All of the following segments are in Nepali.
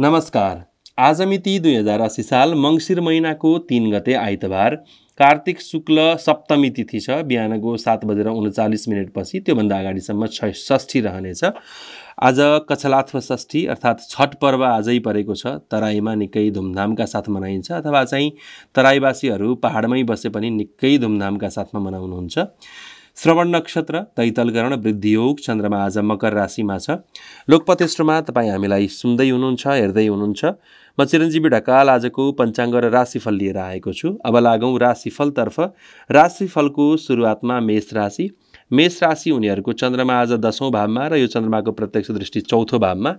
नमस्कार आज मिति दुई हजार असी साल मङ्सिर महिनाको तिन गते आइतबार कार्तिक शुक्ल सप्तमी तिथि छ बिहानको सात बजेर उन्चालिस मिनटपछि त्योभन्दा अगाडिसम्म छ षष्ठी रहनेछ आज कछलाथ्व षष्ठी अर्थात् छठ पर्व आजै परेको छ तराईमा निकै धुमधामका साथ मनाइन्छ अथवा चाहिँ तराईवासीहरू पाहाडमै बसे पनि निकै धुमधामका साथमा मनाउनुहुन्छ श्रवण नक्षत्र वृद्धि वृद्धियोग चन्द्रमा आज मकर राशिमा छ लोकपतेश्वरमा तपाईँ हामीलाई सुन्दै हुनुहुन्छ हेर्दै हुनुहुन्छ म चिरञ्जीवी ढकाल आजको पञ्चाङ्ग र राशिफल लिएर आएको छु अब लागौँ राशिफलतर्फ राशिफलको सुरुवातमा मेष राशि मेष राशि उनीहरूको चन्द्रमा आज दसौँ भावमा र यो चन्द्रमाको प्रत्यक्ष दृष्टि चौथो भावमा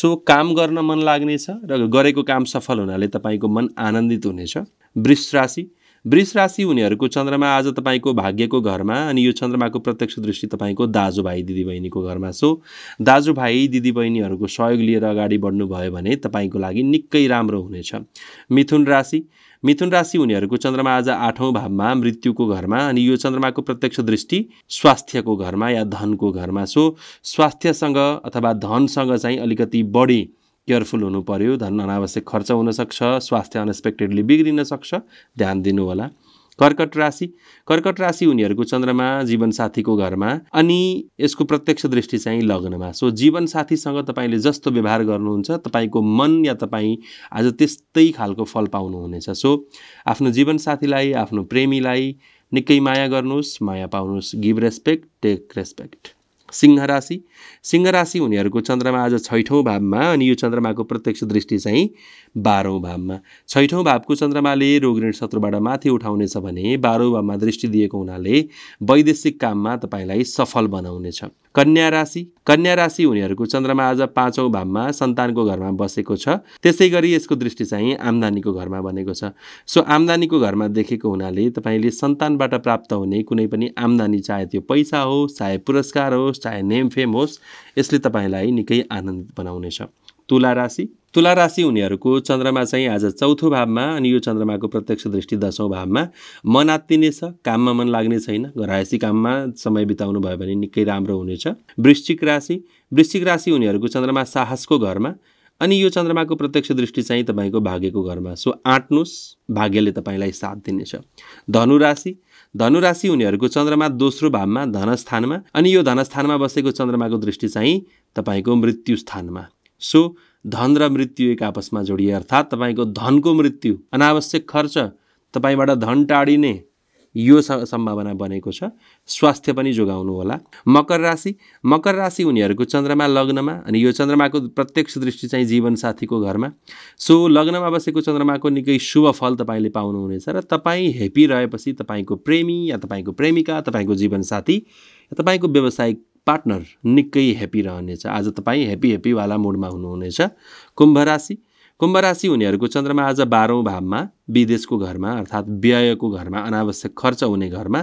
सो काम गर्न मन लाग्नेछ र गरेको काम सफल हुनाले तपाईँको मन आनन्दित हुनेछ वृष राशि वृष राशि हुनेहरूको चन्द्रमा आज तपाईँको भाग्यको घरमा अनि यो चन्द्रमाको प्रत्यक्ष दृष्टि तपाईँको दाजुभाइ दिदीबहिनीको घरमा सो दाजुभाइ दिदीबहिनीहरूको सहयोग लिएर अगाडि बढ्नुभयो भने तपाईँको लागि निकै राम्रो हुनेछ मिथुन राशि मिथुन राशि हुनेहरूको चन्द्रमा आज आठौँ भावमा मृत्युको घरमा अनि यो चन्द्रमाको प्रत्यक्ष दृष्टि स्वास्थ्यको घरमा या धनको घरमा सो स्वास्थ्यसँग अथवा धनसँग चाहिँ अलिकति बढी केयरफुल हुनु पऱ्यो धन अनावश्यक खर्च हुनसक्छ स्वास्थ्य अनएक्सपेक्टेडली बिग्रिन सक्छ ध्यान दिनुहोला कर्कट राशि कर्कट राशि उनीहरूको चन्द्रमा जीवनसाथीको घरमा अनि यसको प्रत्यक्ष दृष्टि चाहिँ लग्नमा सो जीवनसाथीसँग तपाईँले जस्तो व्यवहार गर्नुहुन्छ तपाईँको मन या तपाईँ आज त्यस्तै खालको फल पाउनुहुनेछ सो आफ्नो जीवनसाथीलाई आफ्नो प्रेमीलाई निकै माया गर्नुहोस् माया पाउनुहोस् गिभ रेस्पेक्ट टेक रेस्पेक्ट सिंह राशि सिंह राशि हुनेहरूको चन्द्रमा आज छैठौँ भावमा अनि यो चन्द्रमाको प्रत्यक्ष दृष्टि चाहिँ बाह्रौँ भावमा छैठौँ भावको चन्द्रमाले ऋण शत्रुबाट माथि उठाउनेछ भने बाह्रौँ भावमा दृष्टि दिएको हुनाले वैदेशिक काममा तपाईँलाई सफल बनाउनेछ कन्या राशि कन्या राशि हुनेहरूको चन्द्रमा आज पाँचौँ भावमा सन्तानको घरमा बसेको छ त्यसै गरी यसको दृष्टि चाहिँ आम्दानीको घरमा बनेको छ सो आम्दानीको घरमा देखेको हुनाले तपाईँले सन्तानबाट प्राप्त हुने कुनै पनि आम्दानी चाहे त्यो पैसा होस् चाहे पुरस्कार होस् चाहे नेम फेम होस् यसले तपाईँलाई निकै आनन्दित बनाउनेछ तुला राशि तुला राशि हुनेहरूको चन्द्रमा चाहिँ आज चौथो भावमा अनि यो चन्द्रमाको प्रत्यक्ष दृष्टि दसौँ भावमा मन आत्तिनेछ काममा मन लाग्ने छैन घरायसी काममा समय बिताउनु भयो भने निकै राम्रो हुनेछ वृश्चिक राशि वृश्चिक राशि हुनेहरूको चन्द्रमा साहसको घरमा अनि यो चन्द्रमाको प्रत्यक्ष दृष्टि चाहिँ तपाईँको भाग्यको घरमा सो आँट्नुहोस् भाग्यले तपाईँलाई साथ दिनेछ धनु राशि धनु राशि हुनेहरूको चन्द्रमा दोस्रो भावमा धनस्थानमा अनि यो धनस्थानमा बसेको चन्द्रमाको दृष्टि चाहिँ तपाईँको मृत्युस्थानमा सो धन र मृत्यु एक आपसमा जोडिए अर्थात् तपाईँको धनको मृत्यु अनावश्यक खर्च तपाईँबाट धन टाढिने यो सम्भावना बनेको छ स्वास्थ्य पनि जोगाउनु होला मकर राशि मकर राशि उनीहरूको चन्द्रमा लग्नमा अनि यो चन्द्रमाको प्रत्यक्ष दृष्टि चाहिँ जीवनसाथीको घरमा सो लग्नमा बसेको चन्द्रमाको निकै शुभ फल तपाईँले पाउनुहुनेछ र तपाईँ हेप्पी रहेपछि तपाईँको प्रेमी या तपाईँको प्रेमिका तपाईँको जीवनसाथी या तपाईँको व्यावसायिक पार्टनर निकै ह्याप्पी रहनेछ आज तपाईँ ह्याप्पी ह्याप्पीवाला मुडमा हुनुहुनेछ कुम्भ राशि कुम्भ राशि हुनेहरूको चन्द्रमा आज बाह्रौँ भावमा विदेशको घरमा अर्थात् व्ययको घरमा अनावश्यक खर्च हुने घरमा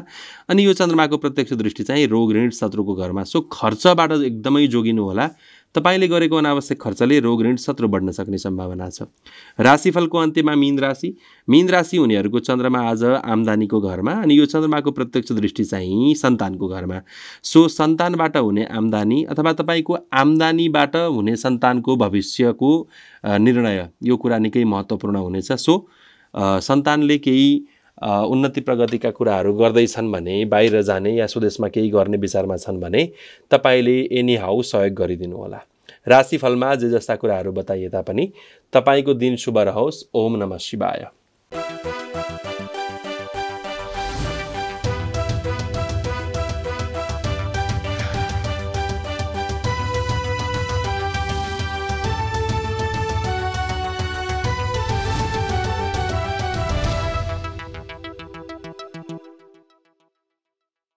अनि यो चन्द्रमाको प्रत्यक्ष दृष्टि चाहिँ रोग ऋण शत्रुको घरमा सो खर्चबाट एकदमै जोगिनु होला तपाईँले गरेको अनावश्यक खर्चले रोग ऋण सत्र बढ्न सक्ने सम्भावना छ राशिफलको अन्त्यमा मीन राशि मीन राशि हुनेहरूको चन्द्रमा आज आम्दानीको घरमा अनि यो चन्द्रमाको प्रत्यक्ष दृष्टि चाहिँ सन्तानको घरमा सो सन्तानबाट हुने आम्दानी अथवा तपाईँको आम्दानीबाट हुने सन्तानको भविष्यको निर्णय यो कुरा निकै महत्त्वपूर्ण हुनेछ सो सन्तानले केही उन्नति प्रगतिका कुराहरू गर्दैछन् भने बाहिर जाने या स्वदेशमा केही गर्ने विचारमा छन् भने तपाईँले एनी हाउ सहयोग गरिदिनु होला राशिफलमा जे जस्ता कुराहरू बताइए तापनि तपाईँको दिन शुभ रहोस् ओम नमः शिवाय